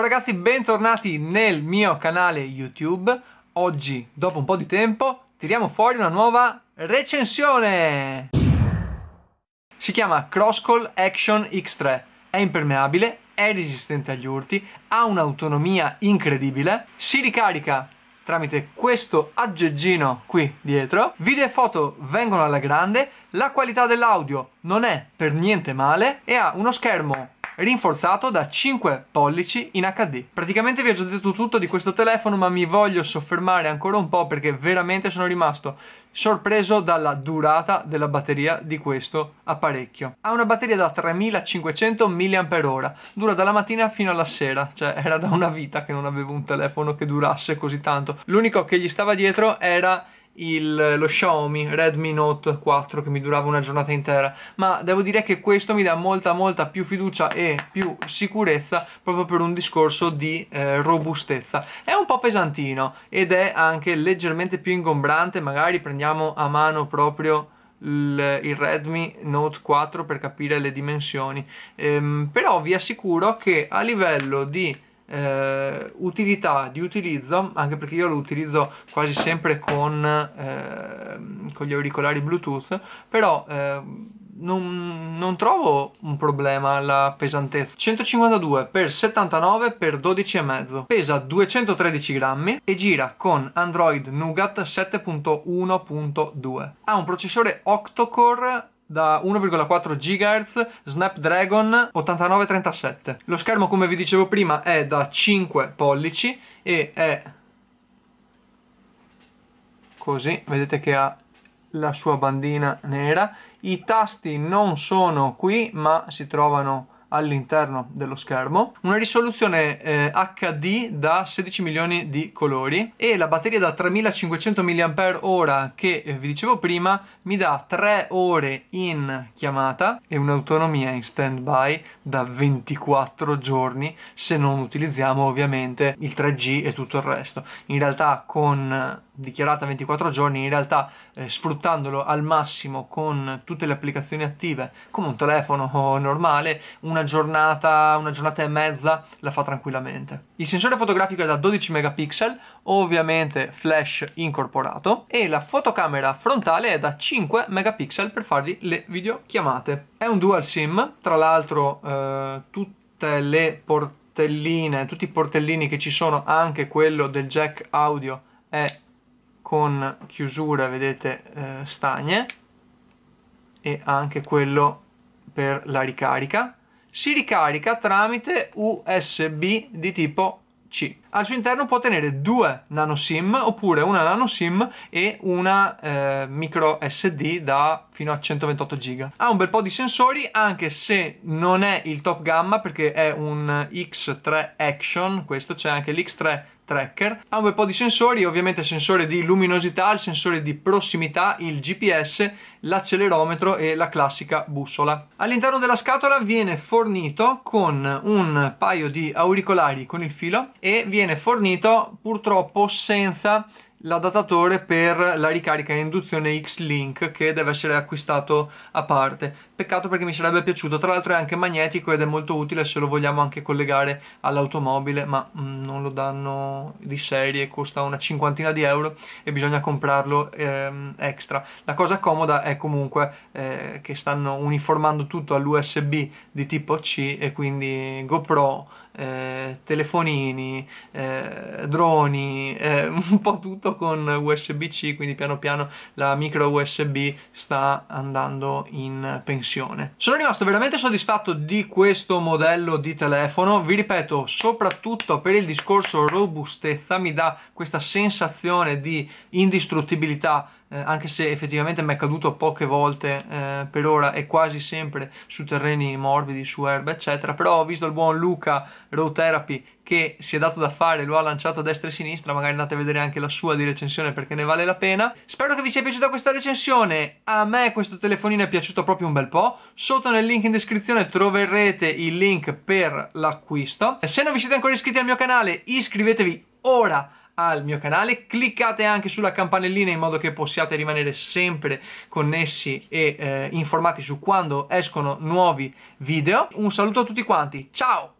Ciao ragazzi, bentornati nel mio canale YouTube. Oggi, dopo un po' di tempo, tiriamo fuori una nuova recensione! Si chiama Crosscall Action X3. È impermeabile, è resistente agli urti, ha un'autonomia incredibile, si ricarica tramite questo aggeggino qui dietro. Video e foto vengono alla grande, la qualità dell'audio non è per niente male e ha uno schermo rinforzato da 5 pollici in HD. Praticamente vi ho già detto tutto di questo telefono, ma mi voglio soffermare ancora un po' perché veramente sono rimasto sorpreso dalla durata della batteria di questo apparecchio. Ha una batteria da 3500 mAh, dura dalla mattina fino alla sera, cioè era da una vita che non avevo un telefono che durasse così tanto. L'unico che gli stava dietro era il, lo Xiaomi Redmi Note 4 che mi durava una giornata intera ma devo dire che questo mi dà molta molta più fiducia e più sicurezza proprio per un discorso di eh, robustezza è un po' pesantino ed è anche leggermente più ingombrante magari prendiamo a mano proprio il Redmi Note 4 per capire le dimensioni ehm, però vi assicuro che a livello di eh, utilità di utilizzo, anche perché io lo utilizzo quasi sempre con, eh, con gli auricolari Bluetooth, però eh, non, non, trovo un problema la pesantezza. 152 x 79 x 12,5, pesa 213 grammi e gira con Android Nougat 7.1.2. Ha un processore octocore da 1,4 GHz Snapdragon 8937. Lo schermo, come vi dicevo prima, è da 5 pollici e è così, vedete che ha la sua bandina nera. I tasti non sono qui, ma si trovano qui all'interno dello schermo, una risoluzione eh, HD da 16 milioni di colori e la batteria da 3500 mAh che eh, vi dicevo prima mi dà 3 ore in chiamata e un'autonomia in standby da 24 giorni se non utilizziamo ovviamente il 3G e tutto il resto. In realtà con eh, dichiarata 24 giorni, in realtà eh, sfruttandolo al massimo con tutte le applicazioni attive, come un telefono normale, una giornata, una giornata e mezza la fa tranquillamente. Il sensore fotografico è da 12 megapixel, ovviamente flash incorporato, e la fotocamera frontale è da 5 megapixel per farvi le videochiamate. È un dual SIM, tra l'altro eh, tutte le portelline, tutti i portellini che ci sono, anche quello del jack audio è con chiusura vedete eh, stagne e anche quello per la ricarica si ricarica tramite USB di tipo C. Al suo interno può tenere due nano SIM oppure una nano SIM e una eh, micro SD da fino a 128 GB. Ha un bel po' di sensori anche se non è il top gamma perché è un X3 Action, questo c'è anche l'X3 tracker, ha un bel po' di sensori, ovviamente il sensore di luminosità, il sensore di prossimità, il GPS, l'accelerometro e la classica bussola. All'interno della scatola viene fornito con un paio di auricolari con il filo e viene fornito purtroppo senza l'adattatore per la ricarica in induzione X-Link che deve essere acquistato a parte peccato perché mi sarebbe piaciuto tra l'altro è anche magnetico ed è molto utile se lo vogliamo anche collegare all'automobile ma mh, mm, non lo danno di serie costa una cinquantina di euro e bisogna comprarlo ehm, extra la cosa comoda è comunque eh, che stanno uniformando tutto all'USB di tipo C e quindi GoPro eh, telefonini, eh, droni, eh, un po' tutto con USB-C, quindi piano piano la micro USB sta andando in pensione. Sono rimasto veramente soddisfatto di questo modello di telefono, vi ripeto, soprattutto per il discorso robustezza, mi dà questa sensazione di indistruttibilità eh, anche se effettivamente mi è caduto poche volte eh, per ora e quasi sempre su terreni morbidi, su erba eccetera, però ho visto il buon Luca Row Therapy che si è dato da fare, lo ha lanciato a destra e a sinistra, magari andate a vedere anche la sua di recensione perché ne vale la pena. Spero che vi sia piaciuta questa recensione, a me questo telefonino è piaciuto proprio un bel po', sotto nel link in descrizione troverete il link per l'acquisto. Se non vi siete ancora iscritti al mio canale iscrivetevi ora al mio canale, cliccate anche sulla campanellina in modo che possiate rimanere sempre connessi e eh, informati su quando escono nuovi video. Un saluto a tutti quanti, ciao!